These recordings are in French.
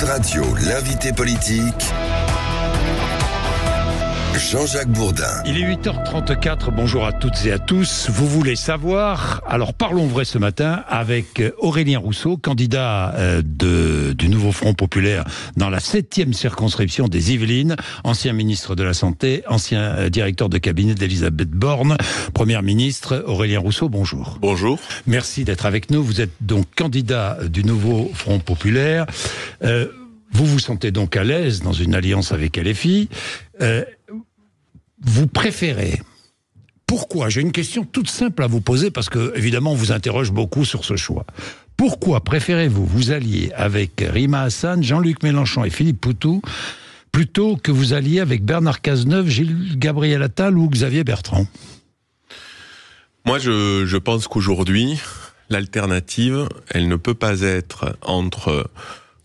Radio, l'invité politique. Jean-Jacques Bourdin. Il est 8h34, bonjour à toutes et à tous. Vous voulez savoir Alors parlons vrai ce matin avec euh, Aurélien Rousseau, candidat euh, du nouveau Front Populaire dans la 7 circonscription des Yvelines, ancien ministre de la Santé, ancien euh, directeur de cabinet d'Elisabeth Borne, première ministre. Aurélien Rousseau, bonjour. Bonjour. Merci d'être avec nous. Vous êtes donc candidat du nouveau Front Populaire. vous vous sentez donc à l'aise dans une alliance avec LFI. Euh, vous préférez Pourquoi J'ai une question toute simple à vous poser parce que, évidemment, on vous interroge beaucoup sur ce choix. Pourquoi préférez-vous vous allier avec Rima Hassan, Jean-Luc Mélenchon et Philippe Poutou plutôt que vous alliez avec Bernard Cazeneuve, Gilles Gabriel Attal ou Xavier Bertrand Moi, je pense qu'aujourd'hui, l'alternative, elle ne peut pas être entre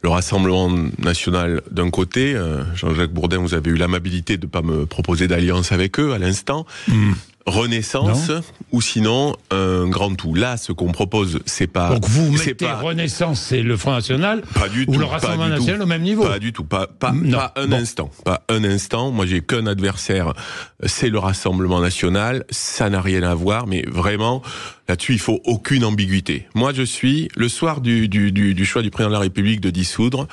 le Rassemblement national d'un côté. Euh, Jean-Jacques Bourdin, vous avez eu l'amabilité de ne pas me proposer d'alliance avec eux à l'instant. Hmm. Renaissance ou sinon un grand tout. Là, ce qu'on propose, c'est pas. Donc vous mettez Renaissance c'est le Front National ou le Rassemblement National au même niveau Pas du tout, pas, pas, un instant. Pas un instant. Moi, j'ai qu'un adversaire, c'est le Rassemblement National. Ça n'a rien à voir, mais vraiment, là-dessus, il faut aucune ambiguïté. Moi, je suis, le soir du, du choix du président de la République de dissoudre,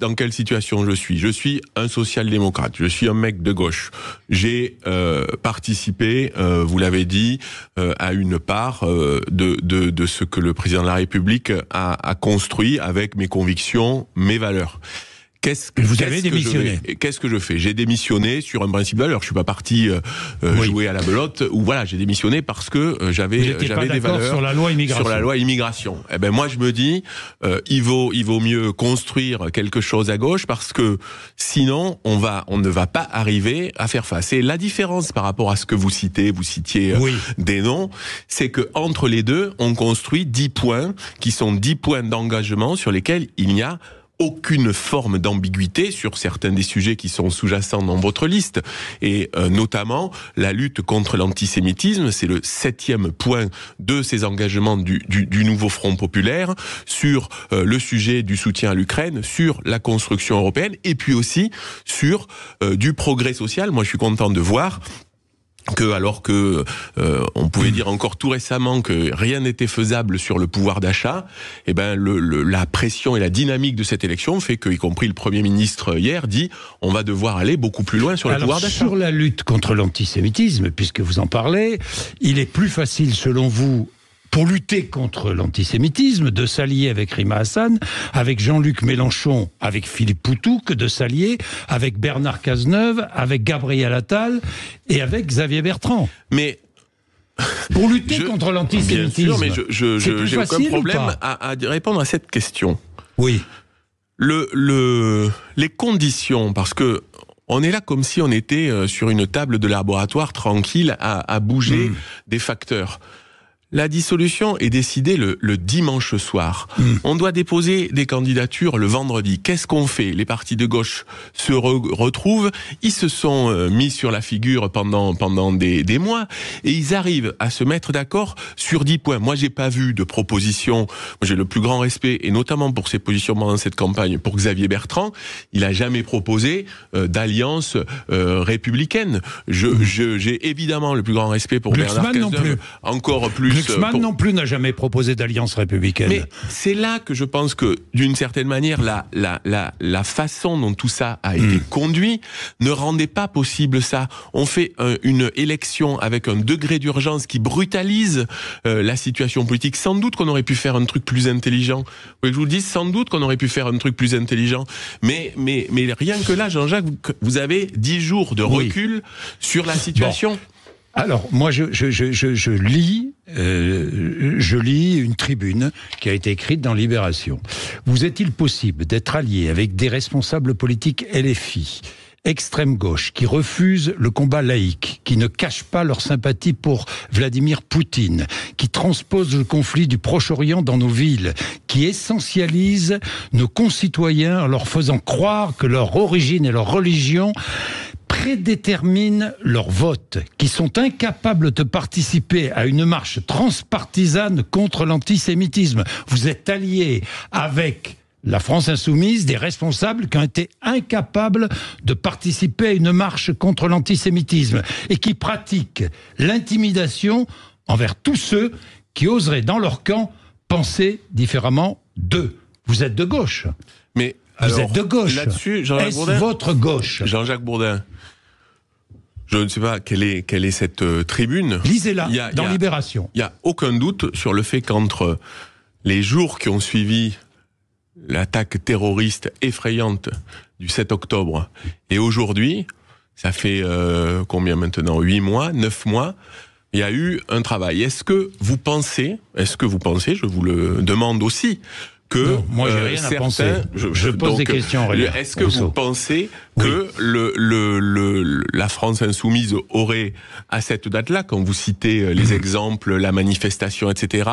dans quelle situation je suis Je suis un social-démocrate, je suis un mec de gauche. J'ai euh, participé, euh, vous l'avez dit, euh, à une part de, ce que le président de la République a, a construit avec mes convictions, mes valeurs. Qu'est-ce que vous avez démissionné Qu'est-ce que je fais J'ai démissionné sur un principe valeur. Je suis pas parti euh, euh, jouer à la belote. Ou voilà, j'ai démissionné parce que euh, j'avais j'avais des valeurs sur la loi immigration. Sur la loi immigration. Eh ben moi je me dis, il vaut il vaut mieux construire quelque chose à gauche parce que sinon on va on ne va pas arriver à faire face. Et la différence par rapport à ce que vous citez, vous citiez des noms, c'est que entre les deux, on construit 10 points qui sont 10 points d'engagement sur lesquels il n'y a aucune forme d'ambiguïté sur certains des sujets qui sont sous-jacents dans votre liste, et euh, notamment la lutte contre l'antisémitisme, c'est le septième point de ces engagements du, nouveau Front populaire, sur euh, le sujet du soutien à l'Ukraine, sur la construction européenne, et puis aussi sur euh, du progrès social. Moi, je suis content de voir que alors que euh, on pouvait dire encore tout récemment que rien n'était faisable sur le pouvoir d'achat, eh ben le, la pression et la dynamique de cette élection fait que, y compris le premier ministre hier dit, on va devoir aller beaucoup plus loin sur le pouvoir d'achat. Sur la lutte contre l'antisémitisme, puisque vous en parlez, il est plus facile, selon vous, pour lutter contre l'antisémitisme, de s'allier avec Rima Hassan, avec Jean-Luc Mélenchon, avec Philippe Poutou, que de s'allier avec Bernard Cazeneuve, avec Gabriel Attal et avec Xavier Bertrand. Mais pour lutter contre l'antisémitisme. Bien sûr, mais j'ai aucun problème à, répondre à cette question. Oui. Le, les conditions, parce que on est là comme si on était euh, sur une table de laboratoire tranquille à, bouger hmm. des facteurs. La dissolution est décidée le, dimanche soir. Hmm. On doit déposer des candidatures le vendredi. Qu'est-ce qu'on fait Les partis de gauche se retrouvent, ils se sont euh, mis sur la figure pendant pendant des, des, mois et ils arrivent à se mettre d'accord sur dix points. Moi, j'ai pas vu de proposition. J'ai le plus grand respect et notamment pour ses positions pendant cette campagne pour Xavier Bertrand, il a jamais proposé euh, d'alliance euh, républicaine. Hmm. Je j'ai évidemment le plus grand respect pour Bernard Cazeneuve, encore plus Glucksmann non plus n'a jamais proposé d'alliance républicaine. Mais c'est là que je pense que, d'une certaine manière, la, la, la, la, façon dont tout ça a hmm. été conduit ne rendait pas possible ça. On fait une élection avec un degré d'urgence qui brutalise euh, la situation politique. Sans doute qu'on aurait pu faire un truc plus intelligent. je vous le dis, sans doute qu'on aurait pu faire un truc plus intelligent. Mais, mais, mais rien que là, Jean-Jacques, vous avez dix jours de recul sur la situation. Alors, moi, je, je, lis euh, je lis une tribune qui a été écrite dans Libération. Vous est-il possible d'être allié avec des responsables politiques LFI extrême gauche, qui refusent le combat laïque, qui ne cachent pas leur sympathie pour Vladimir Poutine, qui transposent le conflit du Proche-Orient dans nos villes, qui essentialisent nos concitoyens en leur faisant croire que leur origine et leur religion prédéterminent leur vote, qui sont incapables de participer à une marche transpartisane contre l'antisémitisme. Vous êtes alliés avec la France insoumise, des responsables qui ont été incapables de participer à une marche contre l'antisémitisme et qui pratiquent l'intimidation envers tous ceux qui oseraient dans leur camp penser différemment d'eux. Vous êtes de gauche. Mais vous êtes de gauche. Là-dessus, Jean-Jacques Bourdin. votre gauche Jean-Jacques Bourdin. Je ne sais pas quelle est, quelle est cette euh, tribune. Lisez-la dans Libération. Il n'y a aucun doute sur le fait qu'entre les jours qui ont suivi l'attaque terroriste effrayante du 7 octobre et aujourd'hui, ça fait euh, combien maintenant 8 mois 9 mois il y a eu un travail. Est-ce que vous pensez, est-ce que vous pensez, je vous le demande aussi, que moi euh, Je, je pose des questions. Est-ce que vous pensez que le, la France insoumise aurait à cette date-là, quand vous citez euh, les mmh. exemples, la manifestation, etc.,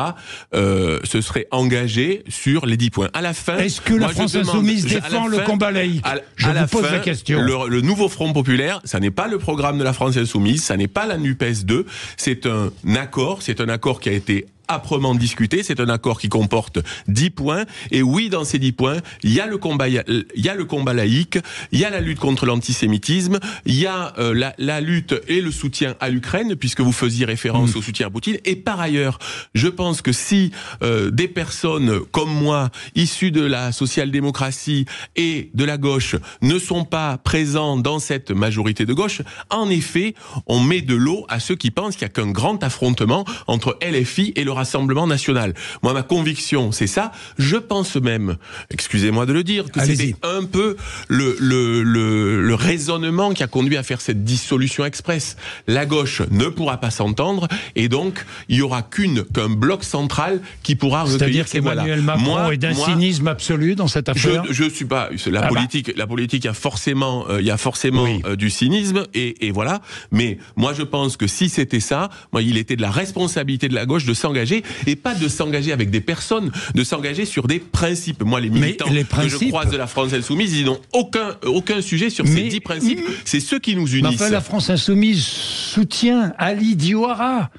euh, se serait engagée sur les 10 points À la fin, est-ce que la France insoumise défend le combat laïque Je vous pose la question. Le, nouveau Front populaire, ça n'est pas le programme de la France insoumise, ça n'est pas la Nupes 2, c'est un accord, c'est un accord qui a été âprement discuté. C'est un accord qui comporte 10 points. Et oui, dans ces 10 points, il y a le combat, il y a le combat laïque, il y a la lutte contre l'antisémitisme, il y a euh, la, la, lutte et le soutien à l'Ukraine, puisque vous faisiez référence mmh. au soutien à Poutine. Et par ailleurs, je pense que si euh, des personnes comme moi, issues de la social-démocratie et de la gauche, ne sont pas présents dans cette majorité de gauche, en effet, on met de l'eau à ceux qui pensent qu'il n'y a qu'un grand affrontement entre LFI et le Rassemblement national. Moi, ma conviction, c'est ça. Je pense même, excusez-moi de le dire, que c'est un peu le, raisonnement qui a conduit à faire cette dissolution express. La gauche ne pourra pas s'entendre et donc il y aura qu'une qu'un bloc central qui pourra recueillir à voix-là. Emmanuel moi, est d'un cynisme absolu dans cette affaire. Je, ne suis pas la ah bah. politique. La politique a forcément euh, il y a forcément euh, du cynisme et, et voilà. Mais moi je pense que si c'était ça, il était de la responsabilité de la gauche de s'engager et pas de s'engager avec des personnes, de s'engager sur des principes. Moi, les militants que je croise de la France Insoumise, ils n'ont aucun, aucun sujet sur ces dix principes. C'est ceux qui nous unissent. Enfin, la France Insoumise soutient Ali Diouara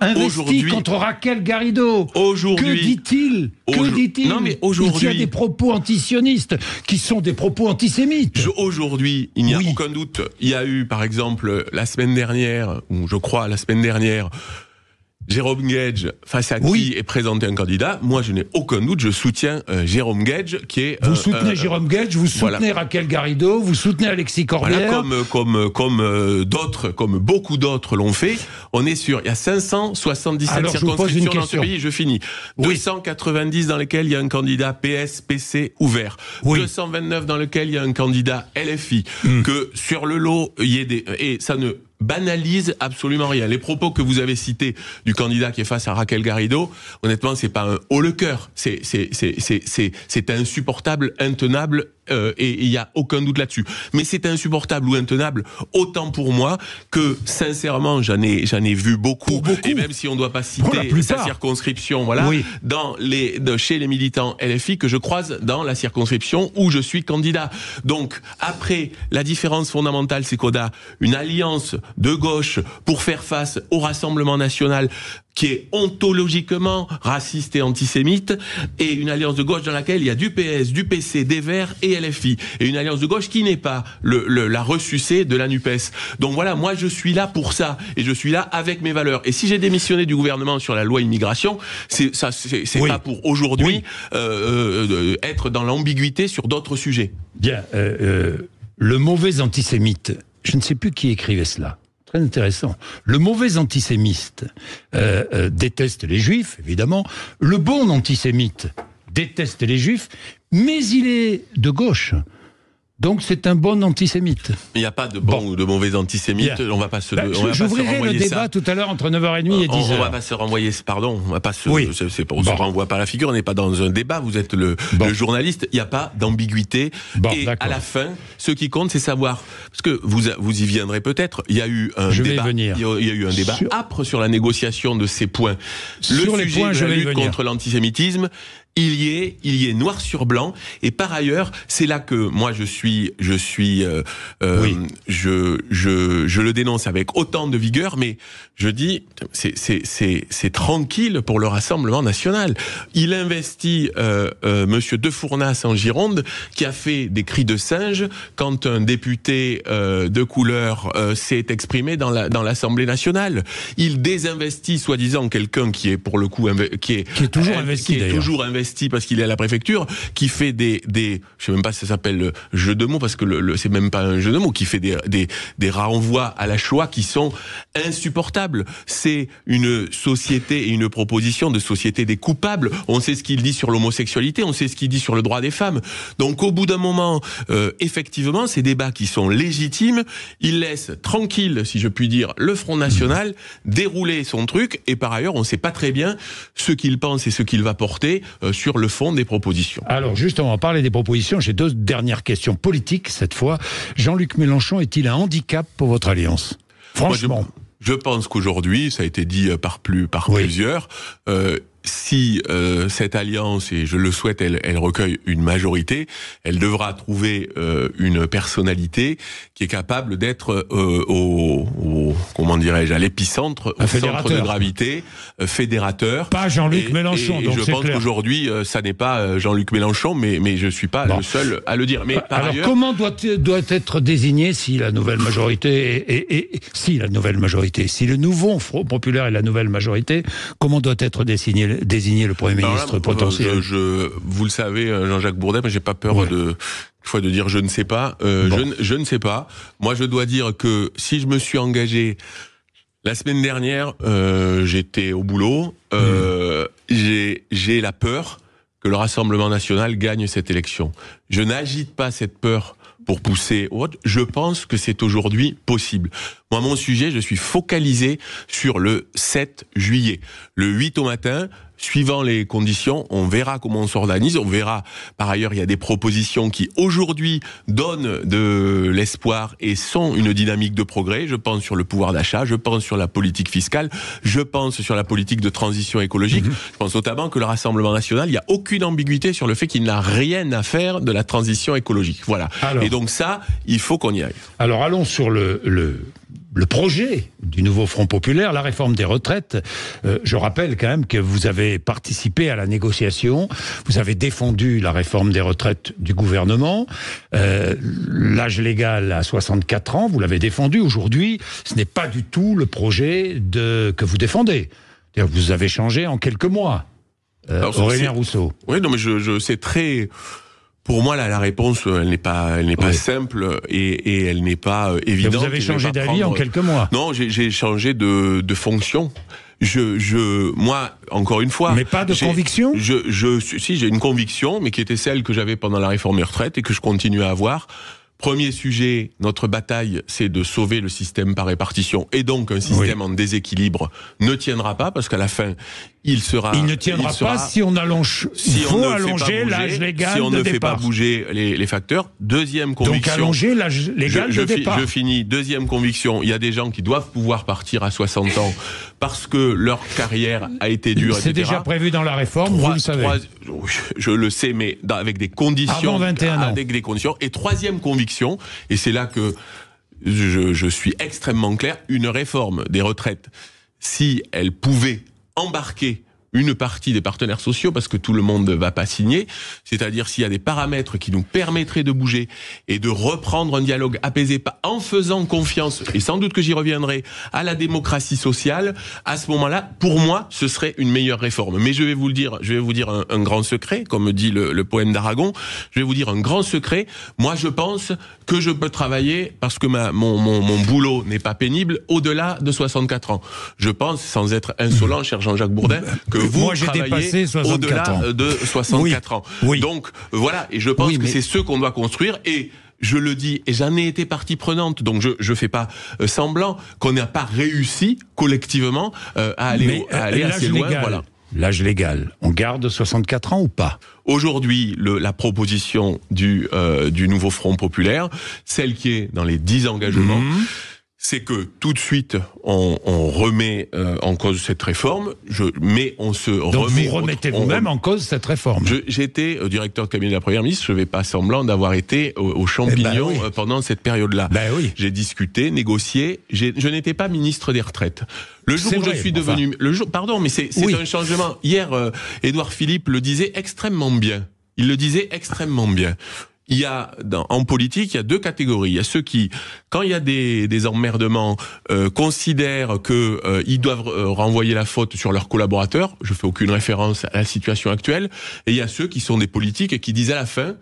investi contre Raquel Garrido. Aujourd'hui. Que dit-il Que dit-il Il y a des propos antisionistes qui sont des propos antisémites. Aujourd'hui, il n'y a aucun doute. Il y a eu, par exemple, la semaine dernière, ou je crois la semaine dernière, Jérôme Gage face à qui est présenté un candidat, moi je n'ai aucun doute, je soutiens euh, Jérôme Gage qui est... vous euh, soutenez euh, Jérôme Gage, vous soutenez Raquel Garrido, vous soutenez Alexis Corbière. comme, comme, comme d'autres, comme beaucoup d'autres l'ont fait, on est sur... il y a 577 circonscriptions dans ce pays, je finis. 290 dans lesquels il y a un candidat PS, PC ouvert. Oui. 229 dans lequel il y a un candidat LFI. Hmm. Que sur le lot, il y ait des... Et ça ne banalise absolument rien. Les propos que vous avez cités du candidat qui est face à Raquel Garrido, honnêtement, c'est pas un haut le cœur. C'est insupportable, intenable euh, et il n'y a aucun doute là-dessus. Mais c'est insupportable ou intenable, autant pour moi que sincèrement, j'en ai, j'en ai vu beaucoup, Et même si on ne doit pas citer la circonscription, voilà, dans les, de, chez les militants LFI que je croise dans la circonscription où je suis candidat. Donc après, la différence fondamentale, c'est qu'on a une alliance de gauche pour faire face au Rassemblement national qui est ontologiquement raciste et antisémite, et une alliance de gauche dans laquelle il y a du PS, du PC, des Verts et LFI, et une alliance de gauche qui n'est pas le, la ressucée de la NUPES. Donc voilà, moi je suis là pour ça, et je suis là avec mes valeurs. Et si j'ai démissionné du gouvernement sur la loi immigration, c'est ça, c'est pas pour aujourd'hui euh, euh, être dans l'ambiguïté sur d'autres sujets. Bien, euh, le mauvais antisémite, je ne sais plus qui écrivait cela très intéressant. Le mauvais antisémite euh, euh, déteste les juifs, évidemment. Le bon antisémite déteste les juifs, mais il est de gauche. Donc c'est un bon antisémite. Il n'y a pas de bon, ou de mauvais antisémite. On ben, va pas se. J'ouvrirai le débat tout à l'heure entre 9h30 et 10h. Euh, on, ne va pas se renvoyer. Pardon, on va pas se. Oui. on se renvoie pas la figure. On n'est pas dans un débat. Vous êtes le, journaliste. Il n'y a pas d'ambiguïté. et à la fin, ce qui compte, c'est savoir. Parce que vous vous y viendrez peut-être. Il y a eu un débat. Il il y a eu un débat âpre sur la négociation de ces points. Sur le sujet de la lutte contre l'antisémitisme, il y est, il y est noir sur blanc. Et par ailleurs, c'est là que moi je suis, je suis, euh, euh, je, je, je le dénonce avec autant de vigueur, mais je dis, c'est tranquille pour le Rassemblement national. Il investit euh, euh, Monsieur De Fournas en Gironde, qui a fait des cris de singe quand un député euh, de couleur euh, s'est exprimé dans l'Assemblée la, dans nationale. Il désinvestit soi-disant quelqu'un qui est pour le coup qui est, toujours investi, qui est toujours investi parce qu'il est à la préfecture, qui fait des des, je sais même pas si ça s'appelle jeu de mots parce que le, c'est même pas un jeu de mots, qui fait des des, des renvois à la choix qui sont insupportables c'est une société et une proposition de société des coupables. On sait ce qu'il dit sur l'homosexualité, on sait ce qu'il dit sur le droit des femmes. Donc au bout d'un moment, euh, effectivement, ces débats qui sont légitimes, il laisse tranquille, si je puis dire, le Front National dérouler son truc. Et par ailleurs, on ne sait pas très bien ce qu'il pense et ce qu'il va porter euh, sur le fond des propositions. Alors justement, parler des propositions, j'ai deux dernières questions politiques cette fois. Jean-Luc Mélenchon est-il un handicap pour votre alliance Franchement. Je pense qu'aujourd'hui, ça a été dit euh, par plus par plusieurs, euh, si euh, cette alliance, et je le souhaite, elle, recueille une majorité, elle devra trouver euh, une personnalité qui est capable d'être euh, au, comment dirais-je, à l'épicentre, au centre de gravité, fédérateur. Pas Jean-Luc Mélenchon. je pense qu'aujourd'hui, ça n'est pas Jean-Luc Mélenchon, mais, mais je suis pas le seul à le dire. Mais par Alors comment doit, doit être désigné si la nouvelle majorité et, si la nouvelle majorité, si le nouveau Front populaire est la nouvelle majorité, comment doit être désigné désigner le Premier ministre potentiel. Je, vous le savez, euh, Jean-Jacques Bourdet, mais j'ai pas peur de fois de dire je ne sais pas. Euh, je, ne sais pas. Moi, je dois dire que si je me suis engagé la semaine dernière, euh, j'étais au boulot. Hmm. J'ai la peur que le Rassemblement national gagne cette élection. Je n'agite pas cette peur pour pousser je pense que c'est aujourd'hui possible. Moi, mon sujet, je suis focalisé sur le 7 juillet. Le 8 au matin, Suivant les conditions, on verra comment on s'organise. On verra, par ailleurs, il y a des propositions qui, aujourd'hui, donnent de l'espoir et sont une dynamique de progrès. Je pense sur le pouvoir d'achat, je pense sur la politique fiscale, je pense sur la politique de transition écologique. Mhm. Je pense notamment que le Rassemblement national, il n'y a aucune ambiguïté sur le fait qu'il n'a rien à faire de la transition écologique. Voilà. et donc ça, il faut qu'on y aille. Alors allons sur le, le le projet du nouveau Front populaire, la réforme des retraites. Euh, je rappelle quand même que vous avez participé à la négociation, vous avez défendu la réforme des retraites du gouvernement, euh, l'âge légal à 64 ans, vous l'avez défendu. Aujourd'hui, ce n'est pas du tout le projet de, que vous défendez. Vous avez changé en quelques mois. Euh, Aurélien Rousseau. Oui, non, mais je, je c'est très pour moi, là, la réponse, euh, elle n'est pas, elle n'est pas simple et, et elle n'est pas euh, évidente. vous avez changé d'avis en quelques mois. Non, j'ai changé de, de fonction. Je, je, moi, encore une fois. Mais pas de conviction je, je, Si, j'ai une conviction, mais qui était celle que j'avais pendant la réforme des retraites et que je continue à avoir. Premier sujet, notre bataille, c'est de sauver le système par répartition. Et donc, un système en déséquilibre ne tiendra pas, parce qu'à la fin, il ne tiendra pas si on allonge. Si on ne l'âge légal Si on ne fait pas bouger les, facteurs. Deuxième conviction. Donc allonger l'âge légal de Je finis. Deuxième conviction. Il y a des gens qui doivent pouvoir partir à 60 ans parce que leur carrière a été dure. C'est déjà prévu dans la réforme. vous le savez. je le sais, mais avec des conditions. Avant 21 ans. Avec des conditions. Et troisième conviction. Et c'est là que. Je, je, suis extrêmement clair, une réforme des retraites, si elle pouvait embarquer une partie des partenaires sociaux parce que tout le monde ne va pas signer. C'est-à-dire s'il y a des paramètres qui nous permettraient de bouger et de reprendre un dialogue apaisé en faisant confiance, et sans doute que j'y reviendrai, à la démocratie sociale, à ce moment-là, pour moi, ce serait une meilleure réforme. Mais je vais vous le dire, je vais vous dire un, grand secret, comme dit le, le poème d'Aragon, je vais vous dire un grand secret. Moi, je pense que je peux travailler parce que ma, mon, mon, mon boulot n'est pas pénible au-delà de 64 ans. Je pense, sans être insolent, cher Jean-Jacques Bourdin, que vous au-delà de 64 ans. Oui. Donc euh, voilà, et je pense que c'est ce qu'on doit construire et je le dis, et j'en ai été partie prenante, donc je ne fais pas euh, semblant qu'on n'a pas réussi collectivement euh, à aller, à aller assez loin. Légal. Voilà. L'âge légal, on garde 64 ans ou pas Aujourd'hui, la proposition du, du nouveau Front populaire, celle qui est dans les 10 engagements, mmh c'est que tout de suite, on, remet euh, en cause cette réforme, je, mais on se vous remettez vous-même en cause cette réforme J'étais euh, directeur de cabinet de la Première ministre, je ne vais pas semblant d'avoir été au, au champignon eh ben euh, pendant cette période-là. Ben oui. J'ai discuté, négocié, je n'étais pas ministre des Retraites. Le jour où je suis devenu... Le jour, pardon, mais c'est un changement. Hier, Édouard Philippe le disait extrêmement bien. Il le disait extrêmement bien il y a en politique, il y a deux catégories. Il y a ceux qui, quand il y a des, emmerdements, euh, considèrent qu'ils euh, doivent euh, renvoyer la faute sur leurs collaborateurs. Je fais aucune référence à la situation actuelle. Et il y a ceux qui sont des politiques et qui disent à la fin,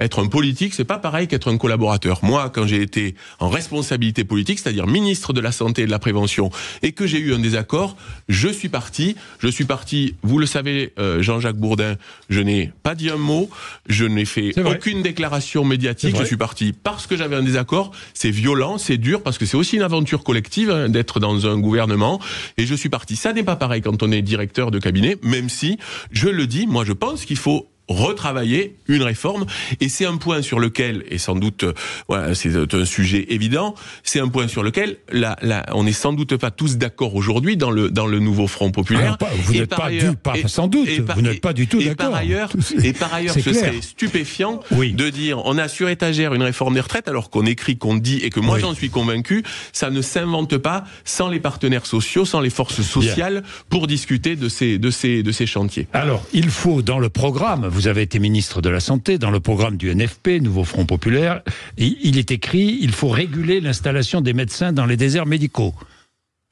être un politique, c'est pas pareil qu'être un collaborateur. Moi, quand j'ai été en responsabilité politique, c'est-à-dire ministre de la Santé et de la Prévention, et que j'ai eu un désaccord, je suis parti. Je suis parti, vous le savez, euh, Jean-Jacques Bourdin, je n'ai pas dit un mot, je n'ai fait aucune déclaration médiatique, je suis parti parce que j'avais un désaccord. C'est violent, c'est dur, parce que c'est aussi une aventure collective hein, d'être dans un gouvernement, et je suis parti. Ça n'est pas pareil quand on est directeur de cabinet, même si, je le dis, moi je pense qu'il faut retravailler une réforme. Et c'est un point sur lequel, et sans doute, euh, voilà, c'est un sujet évident, c'est un point sur lequel là, là, on n'est sans doute pas tous d'accord aujourd'hui dans le, dans le nouveau Front Populaire. Ah vous n'êtes pas, du, pas sans doute, vous n'êtes pas du tout d'accord. Par ailleurs, et par ailleurs, ce serait stupéfiant de dire on a sur étagère une réforme des retraites alors qu'on écrit, qu'on dit, et que moi j'en suis convaincu, ça ne s'invente pas sans les partenaires sociaux, sans les forces sociales pour discuter de ces, de, ces, de ces chantiers. Alors, il faut dans le programme, vous avez été ministre de la Santé, dans le programme du NFP, Nouveau Front Populaire, il est écrit il faut réguler l'installation des médecins dans les déserts médicaux.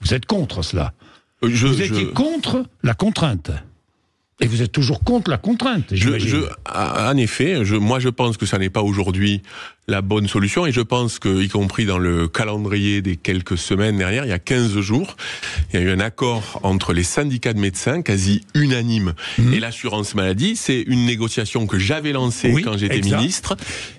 Vous êtes contre cela. Euh, vous étiez contre la contrainte. Et vous êtes toujours contre la contrainte, je, En effet, moi je pense que ça n'est pas aujourd'hui la bonne solution et je pense que, y compris dans le calendrier des quelques semaines derrière, il y a 15 jours, il y a eu un accord entre les syndicats de médecins quasi unanime mhm. et l'assurance maladie. C'est une négociation que j'avais lancée quand j'étais ministre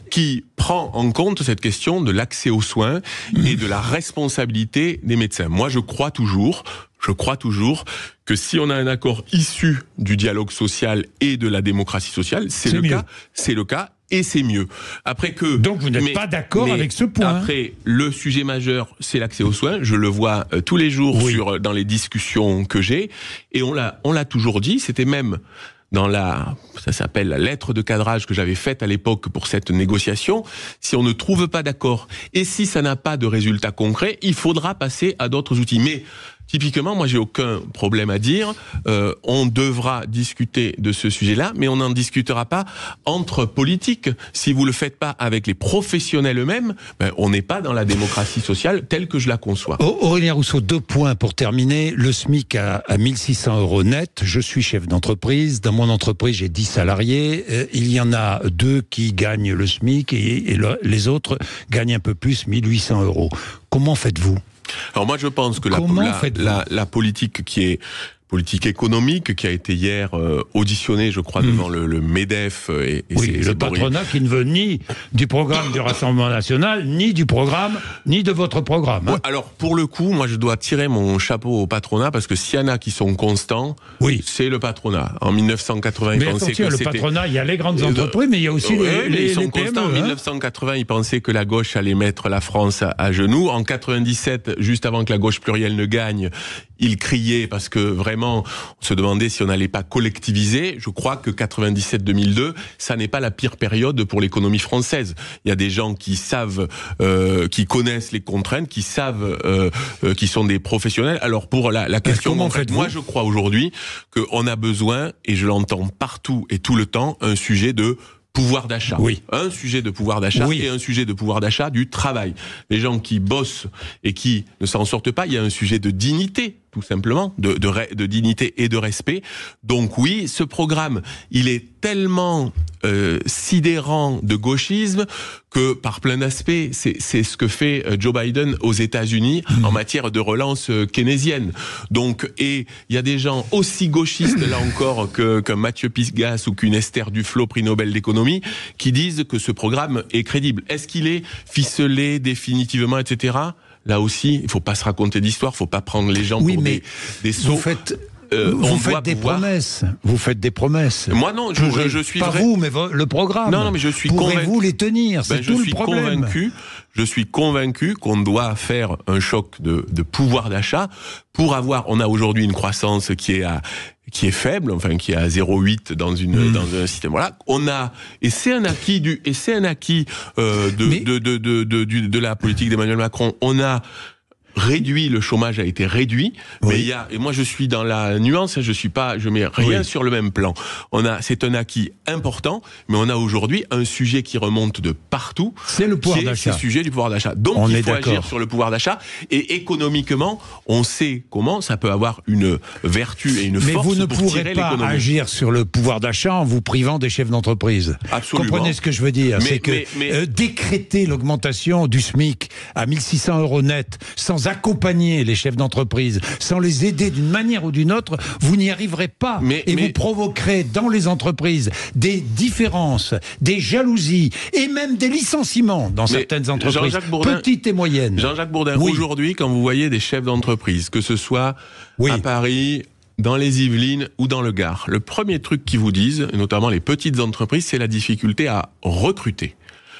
qui prend en compte cette question de l'accès aux soins mhm. et de la responsabilité des médecins. Moi, je crois toujours, je crois toujours que si on a un accord issu du dialogue social et de la démocratie sociale, c'est le cas, c'est le cas et c'est mieux. Après que donc vous n'êtes pas d'accord avec ce point. Après le sujet majeur, c'est l'accès aux soins. Je le vois euh, tous les jours euh, dans les discussions que j'ai et on l'a on l'a toujours dit. C'était même dans la, ça s'appelle la lettre de cadrage que j'avais faite à l'époque pour cette négociation, si on ne trouve pas d'accord et si ça n'a pas de résultat concret, il faudra passer à d'autres outils. Mais Typiquement, moi, j'ai aucun problème à dire. Euh, on devra discuter de ce sujet-là, mais on n'en discutera pas entre politiques. Si vous le faites pas avec les professionnels eux-mêmes, ben, on n'est pas dans la démocratie sociale telle que je la conçois. Aurélien Rousseau, deux points pour terminer. Le SMIC à, 1600 euros net. Je suis chef d'entreprise. Dans mon entreprise, j'ai 10 salariés. Euh, il y en a deux qui gagnent le SMIC et, les autres gagnent un peu plus, 1800 euros. Comment faites-vous alors moi, je pense que la, politique qui est politique économique qui a été hier euh, auditionné, je crois, hmm. devant le, le, MEDEF. Euh, et, et oui, le patronat qui ne veut ni du programme du Rassemblement national, ni du programme, ni de votre programme. Hein. alors, pour le coup, moi, je dois tirer mon chapeau au patronat parce que s'il y en a qui sont constants, oui. c'est le patronat. En 1980, mais ils pensaient que le patronat, il y a les grandes euh, entreprises, mais il y a aussi les, les, ils sont constants. En 1980, hein. ils pensaient que la gauche allait mettre la France à, à genoux. En 97, juste avant que la gauche plurielle ne gagne, il criait parce que vraiment, on se demandait si on n'allait pas collectiviser. Je crois que 97-2002, ça n'est pas la pire période pour l'économie française. Il y a des gens qui savent, euh, qui connaissent les contraintes, qui savent, euh, euh, qui sont des professionnels. Alors pour la, la question, concrète. moi je crois aujourd'hui qu'on a besoin, et je l'entends partout et tout le temps, un sujet de pouvoir d'achat. Oui. Un sujet de pouvoir d'achat oui. et un sujet de pouvoir d'achat du travail. Les gens qui bossent et qui ne s'en sortent pas, il y a un sujet de dignité tout simplement, de, dignité et de respect. Donc oui, ce programme, il est tellement euh, sidérant de gauchisme que par plein d'aspects, c'est ce que fait euh, Joe Biden aux États-Unis mmh. en matière de relance euh, keynésienne. Donc, et il y a des gens aussi gauchistes là encore que qu'un Mathieu Pisgas ou qu'une Esther Duflo, prix Nobel d'économie, qui disent que ce programme est crédible. Est-ce qu'il est ficelé définitivement, etc là aussi, il faut pas se raconter d'histoire, faut pas prendre les gens pour mais des, sauts. Euh, vous faites, des promesses. Vous faites des promesses. Moi non, je, suis pas vous, mais le programme. Non, non, mais je suis convaincu. vous les tenir C'est ben, tout je suis Convaincu, je suis convaincu qu'on doit faire un choc de, de pouvoir d'achat pour avoir. On a aujourd'hui une croissance qui est à qui est faible, enfin qui est à 0,8 dans une hmm. dans un système. Voilà, on a et c'est un acquis du et c'est un acquis euh, de, de, de, de, de, de la politique d'Emmanuel Macron. On a réduit, le chômage a été réduit, mais il y a, et moi je suis dans la nuance, hein, je suis pas, je mets rien sur le même plan. On a, c'est un acquis important, mais on a aujourd'hui un sujet qui remonte de partout. C'est le pouvoir d'achat. C'est le sujet du pouvoir d'achat. Donc on il est faut agir sur le pouvoir d'achat et économiquement, on sait comment ça peut avoir une vertu et une mais vous ne pourrez pas agir sur le pouvoir d'achat en vous privant des chefs d'entreprise. Comprenez ce que je veux dire, c'est que euh, décréter l'augmentation du SMIC à 1600 euros net sans accompagner les chefs d'entreprise, sans les aider d'une manière ou d'une autre, vous n'y arriverez pas. et vous provoquerez dans les entreprises des différences, des jalousies et même des licenciements dans certaines entreprises, petites et moyennes. Jean-Jacques Bourdin, aujourd'hui, quand vous voyez des chefs d'entreprise, que ce soit à Paris, dans les Yvelines ou dans le Gard, le premier truc qu'ils vous disent, notamment les petites entreprises, c'est la difficulté à recruter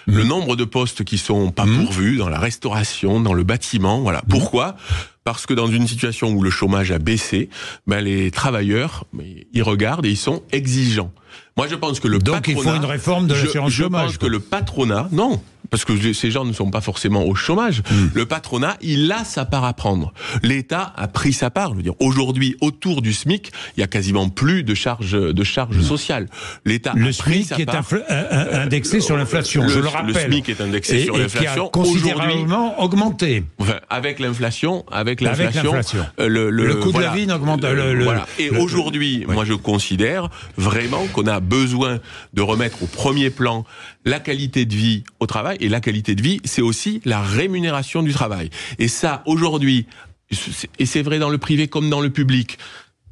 le mhm. nombre de postes qui sont pas mhm. pourvus dans la restauration, dans le bâtiment. Voilà. Mhm. Pourquoi parce que dans une situation où le chômage a baissé, ben, les travailleurs, ben, ils regardent et ils sont exigeants. Moi, je pense que le Donc, patronat. Donc, il faut une réforme de l'assurance chômage. Je pense que le patronat, non, parce que ces gens ne sont pas forcément au chômage. Hmm. Le patronat, il a sa part à prendre. L'État a pris sa part. Je veux dire, aujourd'hui, autour du SMIC, il y a quasiment plus de charges de charges hmm. sociales. L'État le SMIC est indexé sur l'inflation. Je le rappelle. Le SMIC est indexé et, sur l'inflation. Considérablement augmenté. Enfin, avec l'inflation, avec l'inflation, euh, le, le, le, coût de la vie n'augmente. Euh, voilà. Et aujourd'hui, moi, je considère vraiment que on a besoin de remettre au premier plan la qualité de vie au travail. Et la qualité de vie, c'est aussi la rémunération du travail. Et ça, aujourd'hui, et c'est vrai dans le privé comme dans le public,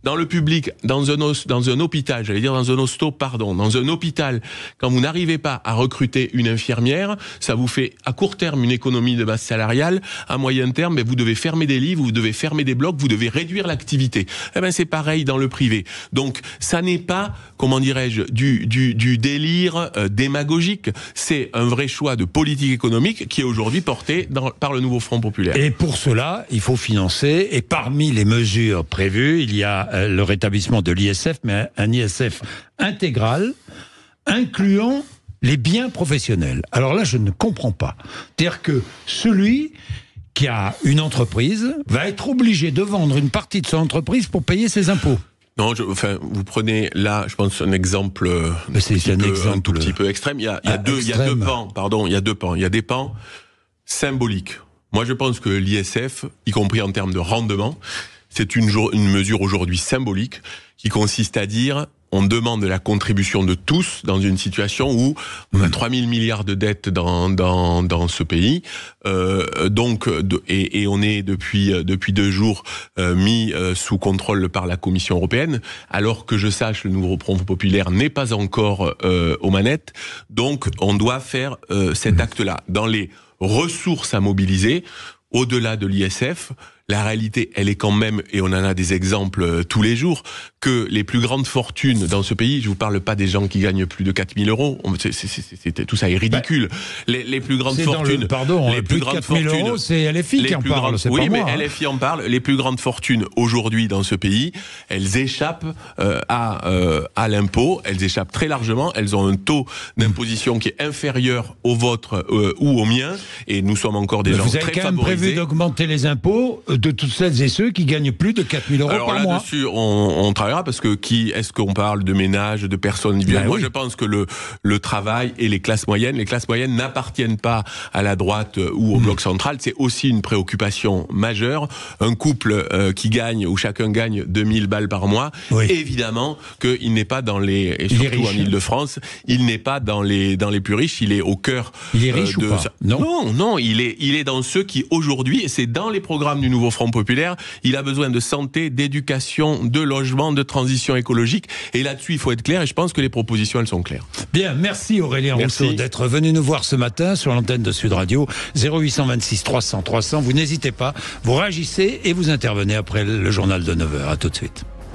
dans le public, dans un, dans un hôpital, j'allais dire dans un hosto, pardon, dans un hôpital, quand vous n'arrivez pas à recruter une infirmière, ça vous fait à court terme une économie de masse salariale, à moyen terme, ben, vous devez fermer des livres, vous devez fermer des blocs, vous devez réduire l'activité. Eh ben c'est pareil dans le privé. Donc ça n'est pas, comment dirais-je, du, délire euh, démagogique. C'est un vrai choix de politique économique qui est aujourd'hui porté par le nouveau Front populaire. Et pour cela, il faut financer. Et parmi les mesures prévues, il y a euh, euh, le rétablissement de l'ISF, mais un ISF intégral, incluant les biens professionnels. Alors là, je ne comprends pas. C'est-à-dire que celui qui a une entreprise va être obligé de vendre une partie de son entreprise pour payer ses impôts. Non, enfin, vous prenez là, je pense, un exemple, euh, un, tout petit peu extrême. Il y a, ah, deux, il y a deux pans, pardon, il y a deux pans. Il y a des pans symboliques. Moi, je pense que l'ISF, y compris en termes de rendement, c'est une, mesure aujourd'hui symbolique qui consiste à dire on demande la contribution de tous dans une situation où on a 3 000 milliards de dettes dans, dans, ce pays. Euh, donc, et, on est depuis, depuis deux jours euh, mis euh, sous contrôle par la Commission européenne, alors que je sache, le nouveau prompt populaire n'est pas encore aux manettes. Donc, on doit faire cet acte-là. Dans les ressources à mobiliser, au-delà de l'ISF, la réalité, elle est quand même, et on en a des exemples euh, tous les jours, que les plus grandes fortunes dans ce pays, je vous parle pas des gens qui gagnent plus de 4000 euros, C'était tout ça est ridicule. Bah, les, les plus grandes fortunes, pardon, les hein, plus, grandes fortunes, c'est LFI qui en parle. oui, mais moi, hein. LFI en parle. Les plus grandes fortunes aujourd'hui dans ce pays, elles échappent euh, à euh, à l'impôt, elles échappent très largement. Elles ont un taux d'imposition qui est inférieur au vôtre euh, ou au mien, et nous sommes encore des gens très favorisés. Vous avez quand même prévu d'augmenter les impôts de toutes celles et ceux qui gagnent plus de 4000 euros par mois. Alors là-dessus, on travaille parce que qui est-ce qu'on parle de ménage, de personnes ben Moi, je pense que le, le travail et les classes moyennes, les classes moyennes n'appartiennent pas à la droite euh, ou au hmm. bloc central. C'est aussi une préoccupation majeure. Un couple euh, qui gagne ou chacun gagne 2000 balles par mois, évidemment qu'il n'est pas dans les et surtout en ile de france il n'est pas dans les dans les plus riches. Il est au cœur. Il est riche euh, ou pas non. non, il est il est dans ceux qui aujourd'hui et c'est dans les programmes du nouveau Front populaire. Il a besoin de santé, d'éducation, de logement de transition écologique. Et là-dessus, il faut être clair et je pense que les propositions, elles sont claires. Bien, merci Aurélien Rousseau d'être venu nous voir ce matin sur l'antenne de Sud Radio 0826 300 300. Vous n'hésitez pas, vous réagissez et vous intervenez après le journal de 9h. À tout de suite.